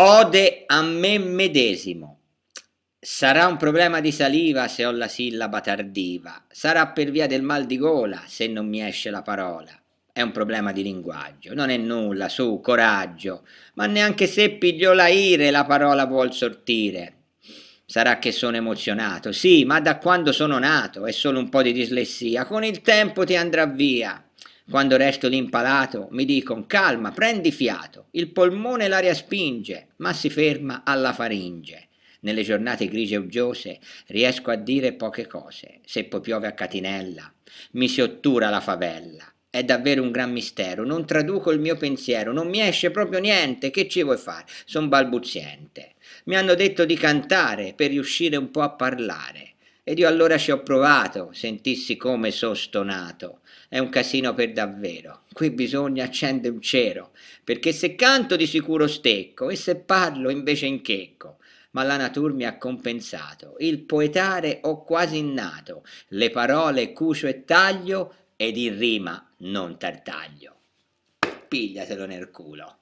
Ode a me medesimo. Sarà un problema di saliva se ho la sillaba tardiva. Sarà per via del mal di gola se non mi esce la parola. È un problema di linguaggio, non è nulla, su, coraggio. Ma neanche se piglio la ire la parola vuol sortire. Sarà che sono emozionato, sì, ma da quando sono nato è solo un po' di dislessia. Con il tempo ti andrà via. Quando resto l'impalato mi dicono calma, prendi fiato, il polmone l'aria spinge, ma si ferma alla faringe. Nelle giornate grigie e uggiose riesco a dire poche cose, se poi piove a catinella mi si ottura la favella. È davvero un gran mistero, non traduco il mio pensiero, non mi esce proprio niente, che ci vuoi fare? Son balbuziente. Mi hanno detto di cantare per riuscire un po' a parlare ed io allora ci ho provato, sentissi come sostonato. È un casino per davvero. Qui bisogna accendere un cero, perché se canto di sicuro stecco e se parlo invece inchecco. Ma la natura mi ha compensato, il poetare ho quasi innato, le parole cucio e taglio ed in rima non tartaglio. Pigliatelo nel culo.